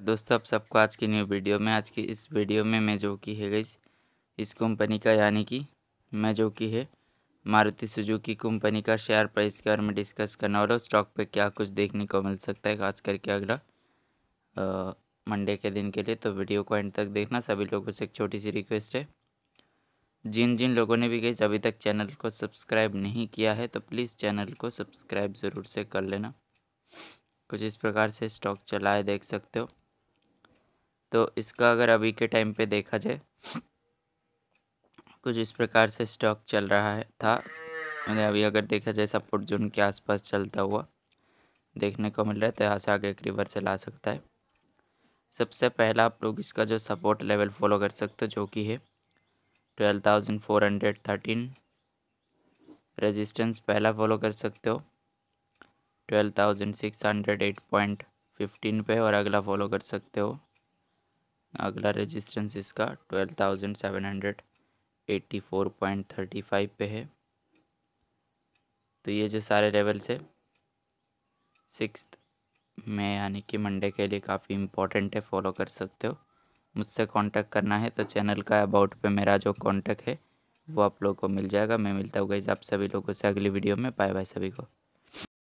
दोस्तों आप सबको आज की न्यू वीडियो में आज की इस वीडियो में मैं जो कि है गई इस कंपनी का यानी कि मैं जो कि है मारुति सुजुकी कंपनी का शेयर प्राइस के बारे में डिस्कस करने वाला हूँ स्टॉक पे क्या कुछ देखने को मिल सकता है खास करके अगला मंडे के दिन के लिए तो वीडियो को एंड तक देखना सभी लोगों से एक छोटी सी रिक्वेस्ट है जिन जिन लोगों ने भी गई अभी तक चैनल को सब्सक्राइब नहीं किया है तो प्लीज़ चैनल को सब्सक्राइब ज़रूर से कर लेना कुछ इस प्रकार से स्टॉक चलाए देख सकते हो तो इसका अगर अभी के टाइम पे देखा जाए कुछ इस प्रकार से स्टॉक चल रहा है था मैंने अभी अगर देखा जाए सपोर्ट जोन के आसपास चलता हुआ देखने को मिल रहा है तो यहाँ से आगे एक रिवर्सल आ सकता है सबसे पहला आप लोग इसका जो सपोर्ट लेवल फॉलो कर सकते हो जो कि है twelve thousand four hundred thirteen resistance पहला फॉलो कर सकते हो twelve thousand six hundred eight point fifteen पे और अगला फॉलो कर सकते हो अगला रेजिस्टेंस इसका twelve thousand seven hundred eighty four point thirty five पे है तो ये जो सारे लेवल्स है सिक्स में यानी कि मंडे के लिए काफ़ी इम्पोर्टेंट है फॉलो कर सकते हो मुझसे कांटेक्ट करना है तो चैनल का अबाउट पे मेरा जो कांटेक्ट है वो आप लोगों को मिल जाएगा मैं मिलता हूँ गाइज आप सभी लोगों से अगली वीडियो में बाय बाय सभी को